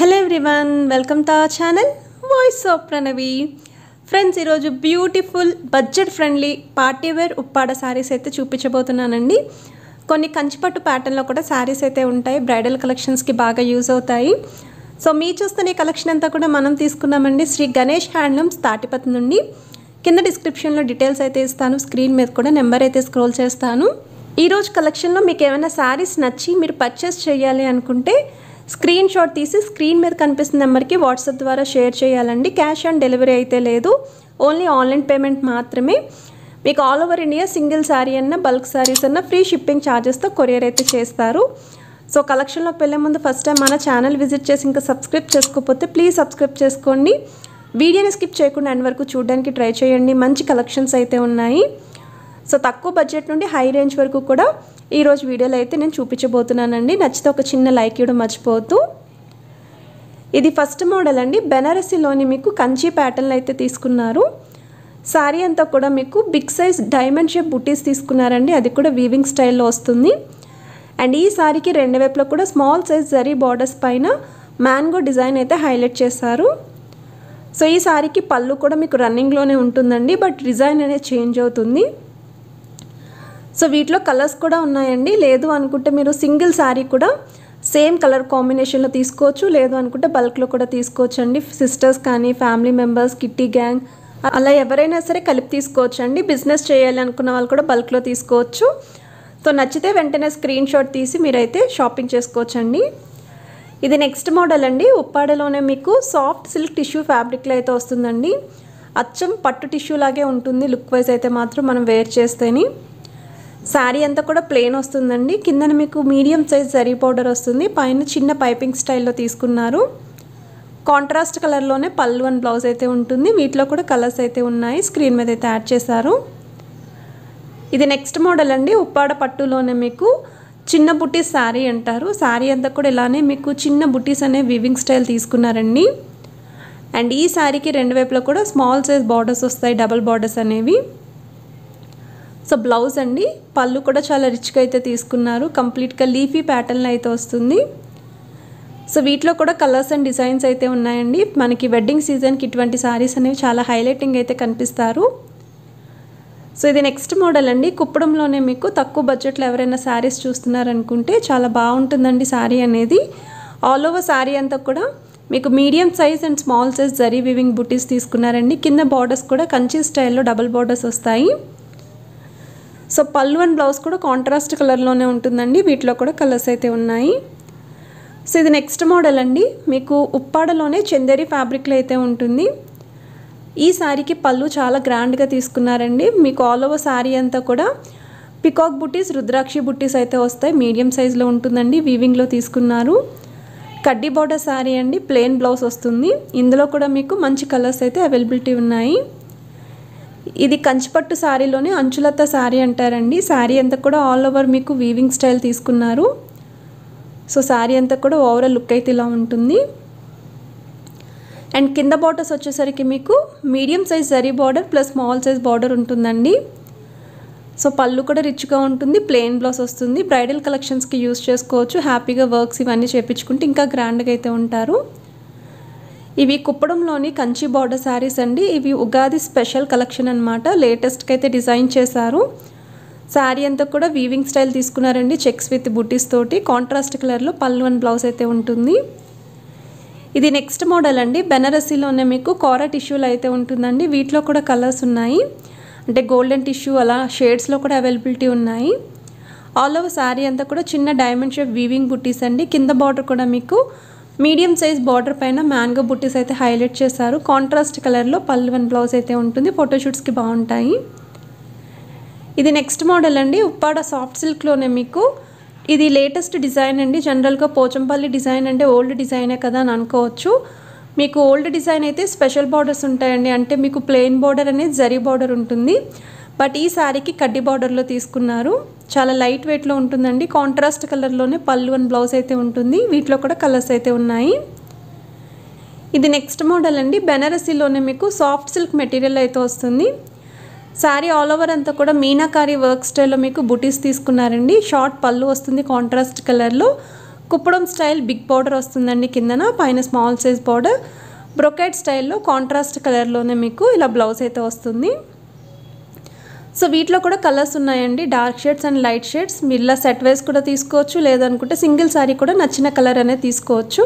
hello everyone welcome to our channel voice of Pranavi friends ఈరోజు beautiful budget friendly party wear Uppada saris అయితే చూపించబోతున్నానండి కొన్ని కంచిపట్టు ప్యాటర్న్లో కూడా శారీస్ అయితే ఉంటాయి బ్రైడల్ కలెక్షన్స్కి బాగా యూజ్ అవుతాయి సో మీ చూస్తున్న కలెక్షన్ అంతా కూడా మనం తీసుకున్నామండి శ్రీ గణేష్ హ్యాండ్లూమ్స్ తాటిపతి నుండి కింద డిస్క్రిప్షన్లో డీటెయిల్స్ అయితే ఇస్తాను స్క్రీన్ మీద కూడా నెంబర్ అయితే స్క్రోల్ చేస్తాను ఈరోజు కలెక్షన్లో మీకు ఏమైనా శారీస్ నచ్చి మీరు పర్చేస్ చేయాలి అనుకుంటే స్క్రీన్ షాట్ తీసి స్క్రీన్ మీద కనిపిస్తున్న నెంబర్కి వాట్సాప్ ద్వారా షేర్ చేయాలండి క్యాష్ ఆన్ డెలివరీ అయితే లేదు ఓన్లీ ఆన్లైన్ పేమెంట్ మాత్రమే మీకు all over India single sari అన్న బల్క్ శారీస్ అన్న ఫ్రీ షిప్పింగ్ ఛార్జెస్తో కొరియర్ అయితే చేస్తారు సో కలెక్షన్లోకి వెళ్ళే ముందు ఫస్ట్ టైం మన ఛానల్ విజిట్ చేసి ఇంకా సబ్స్క్రైబ్ చేసుకోకపోతే ప్లీజ్ సబ్స్క్రైబ్ చేసుకోండి వీడియోని స్కిప్ చేయకుండా అండ్ వరకు చూడడానికి ట్రై చేయండి మంచి కలెక్షన్స్ అయితే ఉన్నాయి సో తక్కువ బడ్జెట్ నుండి హై రేంజ్ వరకు కూడా ఈరోజు వీడియోలో అయితే నేను చూపించబోతున్నానండి నచ్చితే ఒక చిన్న లైక్ ఇవ్వడం మర్చిపోతూ ఇది ఫస్ట్ మోడల్ అండి బెనారసీలోని మీకు కంచి ప్యాటర్న్ అయితే తీసుకున్నారు శారీ అంతా కూడా మీకు బిగ్ సైజ్ డైమండ్ షేప్ బుటీస్ తీసుకున్నారండి అది కూడా వీవింగ్ స్టైల్లో వస్తుంది అండ్ ఈ శారీకి రెండు వైపులో కూడా స్మాల్ సైజ్ జరీ బార్డర్స్ పైన మ్యాంగో డిజైన్ అయితే హైలైట్ చేశారు సో ఈ శారీకి పళ్ళు కూడా మీకు రన్నింగ్లోనే ఉంటుందండి బట్ డిజైన్ అనేది చేంజ్ అవుతుంది సో వీటిలో కలర్స్ కూడా ఉన్నాయండి లేదు అనుకుంటే మీరు సింగిల్ శారీ కూడా సేమ్ కలర్ కాంబినేషన్లో తీసుకోవచ్చు లేదు అనుకుంటే బల్క్లో కూడా తీసుకోవచ్చు అండి సిస్టర్స్ కానీ ఫ్యామిలీ మెంబర్స్ కిట్టి గ్యాంగ్ అలా ఎవరైనా సరే కలిపి తీసుకోవచ్చు అండి బిజినెస్ చేయాలి అనుకున్న వాళ్ళు కూడా బల్క్లో తీసుకోవచ్చు సో నచ్చితే వెంటనే స్క్రీన్ షాట్ తీసి మీరైతే షాపింగ్ చేసుకోవచ్చండి ఇది నెక్స్ట్ మోడల్ అండి ఉప్పాడలోనే మీకు సాఫ్ట్ సిల్క్ టిష్యూ ఫ్యాబ్రిక్లో అయితే వస్తుందండి అచ్చం పట్టు టిష్యూ లాగే ఉంటుంది లుక్ వైజ్ అయితే మాత్రం మనం వేర్ చేస్తేనే శారీ అంతా కూడా ప్లెయిన్ వస్తుందండి కింద మీకు మీడియం సైజ్ జరీ పౌడర్ వస్తుంది పైన చిన్న పైపింగ్ స్టైల్లో తీసుకున్నారు కాంట్రాస్ట్ కలర్లోనే పళ్ళు అండ్ బ్లౌజ్ అయితే ఉంటుంది వీటిలో కూడా కలర్స్ అయితే ఉన్నాయి స్క్రీన్ మీద అయితే యాడ్ చేశారు ఇది నెక్స్ట్ మోడల్ అండి ఉప్పాడ పట్టులోనే మీకు చిన్న బుట్టీస్ శారీ అంటారు శారీ అంతా కూడా ఇలానే మీకు చిన్న బుట్టీస్ అనే వివింగ్ స్టైల్ తీసుకున్నారండి అండ్ ఈ శారీకి రెండు వైపులో కూడా స్మాల్ సైజ్ బార్డర్స్ వస్తాయి డబల్ బార్డర్స్ అనేవి సో బ్లౌజ్ అండి పళ్ళు కూడా చాలా రిచ్గా అయితే తీసుకున్నారు కంప్లీట్గా లీఫీ ప్యాటర్న్ అయితే వస్తుంది సో వీటిలో కూడా కలర్స్ అండ్ డిజైన్స్ అయితే ఉన్నాయండి మనకి వెడ్డింగ్ సీజన్కి ఇటువంటి శారీస్ అనేవి చాలా హైలైటింగ్ అయితే కనిపిస్తారు సో ఇది నెక్స్ట్ మోడల్ అండి కుప్పడంలోనే మీకు తక్కువ బడ్జెట్లో ఎవరైనా శారీస్ చూస్తున్నారనుకుంటే చాలా బాగుంటుందండి శారీ అనేది ఆల్ ఓవర్ శారీ అంతా కూడా మీకు medium size and small size zari weaving butis తీసుకున్నారండి కింద బార్డర్స్ కూడా కంచి స్టైల్లో డబల్ బార్డర్స్ వస్తాయి సో పళ్ళు అండ్ బ్లౌజ్ కూడా కాంట్రాస్ట్ కలర్లోనే ఉంటుందండి వీటిలో కూడా కలర్స్ అయితే ఉన్నాయి సో ఇది నెక్స్ట్ మోడల్ అండి మీకు ఉప్పాడలోనే చందేరి ఫ్యాబ్రిక్లో అయితే ఉంటుంది ఈ శారీకి పళ్ళు చాలా గ్రాండ్గా తీసుకున్నారండి మీకు ఆల్ ఓవర్ శారీ అంతా కూడా పికాక్ బుట్టీస్ రుద్రాక్షి బుట్టీస్ అయితే వస్తాయి మీడియం సైజులో ఉంటుందండి వీవింగ్లో తీసుకున్నారు కడ్డీ బోర్డర్ శారీ అండి ప్లెయిన్ బ్లౌజ్ వస్తుంది ఇందులో కూడా మీకు మంచి కలర్స్ అయితే అవైలబిలిటీ ఉన్నాయి ఇది కంచిపట్టు శారీలోనే అంచులత శారీ అంటారండి శారీ అంతా కూడా ఆల్ ఓవర్ మీకు వీవింగ్ స్టైల్ తీసుకున్నారు సో శారీ అంతా కూడా ఓవరాల్ లుక్ అయితే ఇలా ఉంటుంది అండ్ కింద బార్డర్స్ వచ్చేసరికి మీకు medium size zari border plus small size border ఉంటుందండి సో పళ్ళు కూడా రిచ్గా ఉంటుంది ప్లెయిన్ బ్లౌజ్ వస్తుంది బ్రైడల్ కలెక్షన్స్కి యూస్ చేసుకోవచ్చు హ్యాపీగా వర్క్స్ ఇవన్నీ చేపించుకుంటే ఇంకా గ్రాండ్గా అయితే ఉంటారు ఇవి కుప్పడంలోని కంచి బార్డర్ శారీస్ అండి ఇవి ఉగాది స్పెషల్ కలెక్షన్ అనమాట లేటెస్ట్కి అయితే డిజైన్ చేశారు శారీ అంతా కూడా వీవింగ్ స్టైల్ తీసుకున్నారండి చెక్స్ విత్ బుటీస్ తోటి కాంట్రాస్ట్ కలర్లో పళ్ళు అండ్ బ్లౌజ్ అయితే ఉంటుంది ఇది నెక్స్ట్ మోడల్ అండి బెనరసీలోనే మీకు కోరా టిష్యూలు అయితే ఉంటుందండి వీటిలో కూడా కలర్స్ ఉన్నాయి అంటే గోల్డెన్ టిష్యూ అలా షేడ్స్లో కూడా అవైలబిలిటీ ఉన్నాయి ఆల్ ఓవర్ శారీ అంతా కూడా చిన్న డైమండ్ షేప్ వీవింగ్ బుట్టీస్ అండి కింద బార్డర్ కూడా మీకు మీడియం సైజ్ బార్డర్ పైన మ్యాంగో బుట్టీస్ అయితే హైలైట్ చేశారు కాంట్రాస్ట్ కలర్లో వన్ బ్లౌజ్ అయితే ఉంటుంది ఫోటోషూట్స్కి బాగుంటాయి ఇది నెక్స్ట్ మోడల్ అండి ఉప్పాడ సాఫ్ట్ సిల్క్లోనే మీకు ఇది లేటెస్ట్ డిజైన్ అండి జనరల్గా పోచంపల్లి డిజైన్ అంటే ఓల్డ్ డిజైనే కదా అని అనుకోవచ్చు మీకు ఓల్డ్ డిజైన్ అయితే స్పెషల్ బార్డర్స్ ఉంటాయండి అంటే మీకు ప్లెయిన్ బార్డర్ అనేది జరి బార్డర్ ఉంటుంది బట్ ఈ శారీకి కడ్డీ బార్డర్లో తీసుకున్నారు చాలా లైట్ వెయిట్లో ఉంటుందండి కాంట్రాస్ట్ కలర్లోనే పళ్ళు అండ్ బ్లౌజ్ అయితే ఉంటుంది వీటిలో కూడా కలర్స్ అయితే ఉన్నాయి ఇది నెక్స్ట్ మోడల్ అండి బెనారసీలోనే మీకు సాఫ్ట్ సిల్క్ మెటీరియల్ అయితే వస్తుంది శారీ ఆల్ ఓవర్ అంతా కూడా మీనాకారి వర్క్ స్టైల్లో మీకు బుటీస్ తీసుకున్నారండి షార్ట్ పళ్ళు వస్తుంది కాంట్రాస్ట్ కలర్లో కుప్పడం స్టైల్ బిగ్ బార్డర్ వస్తుందండి కిందన పైన స్మాల్ సైజ్ బార్డర్ బ్రొకెట్ స్టైల్లో కాంట్రాస్ట్ కలర్లోనే మీకు ఇలా బ్లౌజ్ అయితే వస్తుంది సో వీటిలో కూడా కలర్స్ ఉన్నాయండి dark shades and light shades మిల్లా సెట్ వైస్ కూడా తీసుకోవచ్చు లేదనుకుంటే సింగిల్ శారీ కూడా నచ్చిన కలర్ అనేది తీసుకోవచ్చు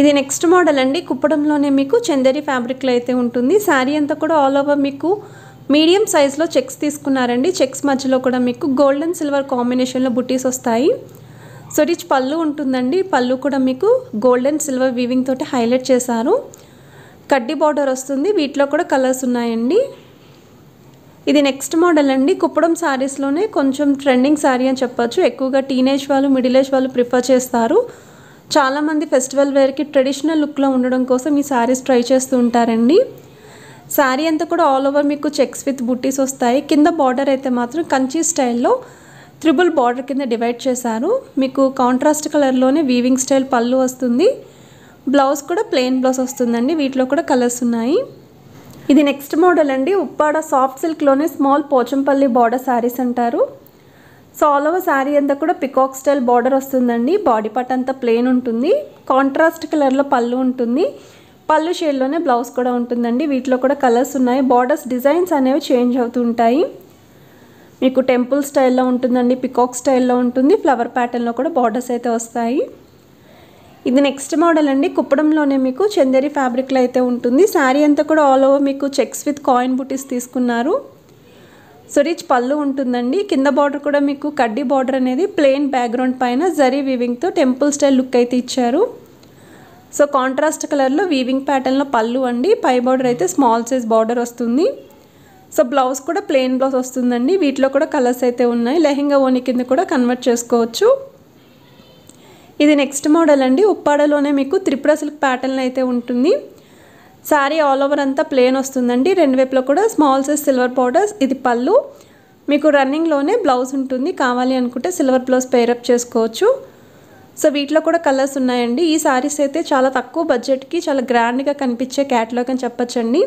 ఇది నెక్స్ట్ మోడల్ అండి కుప్పడంలోనే మీకు చందేరి ఫ్యాబ్రిక్లో అయితే ఉంటుంది శారీ అంతా కూడా ఆల్ ఓవర్ మీకు మీడియం సైజ్లో చెక్స్ తీసుకున్నారండి చెక్స్ మధ్యలో కూడా మీకు గోల్డెన్ సిల్వర్ కాంబినేషన్లో బుట్టీస్ వస్తాయి సో రిచ్ పళ్ళు ఉంటుందండి పళ్ళు కూడా మీకు గోల్డెన్ సిల్వర్ వీవింగ్ తోటి హైలైట్ చేశారు కడ్డీ బార్డర్ వస్తుంది వీటిలో కూడా కలర్స్ ఉన్నాయండి ఇది నెక్స్ట్ మోడల్ అండి కుప్పడం శారీస్లోనే కొంచెం ట్రెండింగ్ శారీ అని చెప్పొచ్చు ఎక్కువగా టీనేజ్ వాళ్ళు మిడిల్ ఏజ్ వాళ్ళు ప్రిఫర్ చేస్తారు చాలామంది ఫెస్టివల్ వేర్కి ట్రెడిషనల్ లుక్లో ఉండడం కోసం ఈ శారీస్ ట్రై చేస్తూ ఉంటారండి శారీ అంతా కూడా ఆల్ ఓవర్ మీకు చెక్స్ విత్ బుట్టీస్ వస్తాయి కింద బార్డర్ అయితే మాత్రం కంచి స్టైల్లో త్రిబుల్ బార్డర్ కింద డివైడ్ చేశారు మీకు కాంట్రాస్ట్ కలర్లోనే వీవింగ్ స్టైల్ పళ్ళు వస్తుంది బ్లౌజ్ కూడా ప్లెయిన్ బ్లౌజ్ వస్తుందండి వీటిలో కూడా కలర్స్ ఉన్నాయి ఇది నెక్స్ట్ మోడల్ అండి ఉప్పాడ సాఫ్ట్ సిల్క్లోనే స్మాల్ పోచంపల్లి బార్డర్ శారీస్ అంటారు సో ఆల్ ఓవర్ శారీ అంతా కూడా పికాక్ స్టైల్ బార్డర్ వస్తుందండి బాడీ పార్ట్ అంతా ప్లెయిన్ ఉంటుంది కాంట్రాస్ట్ కలర్లో పళ్ళు ఉంటుంది పళ్ళు షేడ్లోనే బ్లౌజ్ కూడా ఉంటుందండి వీటిలో కూడా కలర్స్ ఉన్నాయి బార్డర్స్ డిజైన్స్ అనేవి చేంజ్ అవుతుంటాయి మీకు టెంపుల్ స్టైల్లో ఉంటుందండి పికాక్ స్టైల్లో ఉంటుంది ఫ్లవర్ ప్యాటర్న్లో కూడా బార్డర్స్ అయితే వస్తాయి ఇది నెక్స్ట్ మోడల్ అండి కుప్పడంలోనే మీకు చందేరి ఫ్యాబ్రిక్లో అయితే ఉంటుంది శారీ అంతా కూడా ఆల్ ఓవర్ మీకు చెక్స్ విత్ కాయిన్ బుటీస్ తీసుకున్నారు సో రిచ్ పళ్ళు ఉంటుందండి కింద బార్డర్ కూడా మీకు కడ్డీ బార్డర్ అనేది ప్లెయిన్ బ్యాక్గ్రౌండ్ పైన జరీ వీవింగ్తో టెంపుల్ స్టైల్ లుక్ అయితే ఇచ్చారు సో కాంట్రాస్ట్ కలర్లో వీవింగ్ ప్యాటర్న్లో పళ్ళు అండి పై బార్డర్ అయితే స్మాల్ సైజ్ బార్డర్ వస్తుంది సో బ్లౌజ్ కూడా ప్లెయిన్ బ్లౌజ్ వస్తుందండి వీటిలో కూడా కలర్స్ అయితే ఉన్నాయి లెహెంగా ఓని కింద కూడా కన్వర్ట్ చేసుకోవచ్చు ఇది నెక్స్ట్ మోడల్ అండి ఉప్పాడలోనే మీకు త్రిపుర సిల్క్ ప్యాటర్న్ అయితే ఉంటుంది శారీ ఆల్ ఓవర్ అంతా ప్లేన్ వస్తుందండి రెండు వైపులో కూడా స్మాల్ సైజ్ సిల్వర్ పౌడర్స్ ఇది పళ్ళు మీకు రన్నింగ్లోనే బ్లౌజ్ ఉంటుంది కావాలి అనుకుంటే సిల్వర్ బ్లౌజ్ పేరప్ చేసుకోవచ్చు సో వీటిలో కూడా కలర్స్ ఉన్నాయండి ఈ శారీస్ అయితే చాలా తక్కువ బడ్జెట్కి చాలా గ్రాండ్గా కనిపించే క్యాటలాగ్ అని చెప్పచ్చండి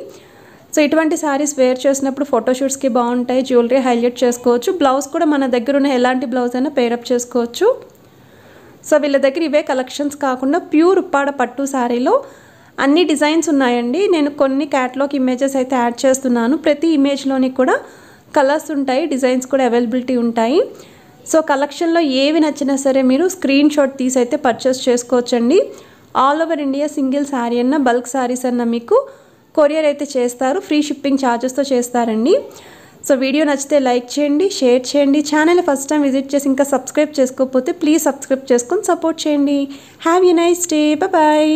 సో ఇటువంటి శారీస్ వేర్ చేసినప్పుడు ఫోటోషూట్స్కి బాగుంటాయి జ్యువెలరీ హైలైట్ చేసుకోవచ్చు బ్లౌజ్ కూడా మన దగ్గర ఉన్న ఎలాంటి బ్లౌజ్ అయినా పేరప్ చేసుకోవచ్చు సో వీళ్ళ దగ్గర ఇవే కలెక్షన్స్ కాకుండా ప్యూర్ ఉప్పాడ పట్టు శారీలో అన్ని డిజైన్స్ ఉన్నాయండి నేను కొన్ని క్యాట్లాగ్ ఇమేజెస్ అయితే యాడ్ చేస్తున్నాను ప్రతి ఇమేజ్లోని కూడా కలర్స్ ఉంటాయి డిజైన్స్ కూడా అవైలబిలిటీ ఉంటాయి సో కలెక్షన్లో ఏవి నచ్చినా సరే మీరు స్క్రీన్ షాట్ తీసి అయితే పర్చేస్ చేసుకోవచ్చండి all over India single sari అన్న బల్క్ శారీస్ అన్న మీకు కొరియర్ అయితే చేస్తారు ఫ్రీ షిప్పింగ్ ఛార్జెస్తో చేస్తారండి సో వీడియో నచ్చితే లైక్ చేయండి షేర్ చేయండి ఛానల్ ఫస్ట్ టైం విజిట్ చేసి ఇంకా సబ్స్క్రైబ్ చేసుకోకపోతే ప్లీజ్ సబ్స్క్రైబ్ చేసుకొని సపోర్ట్ చేయండి have you nice day bye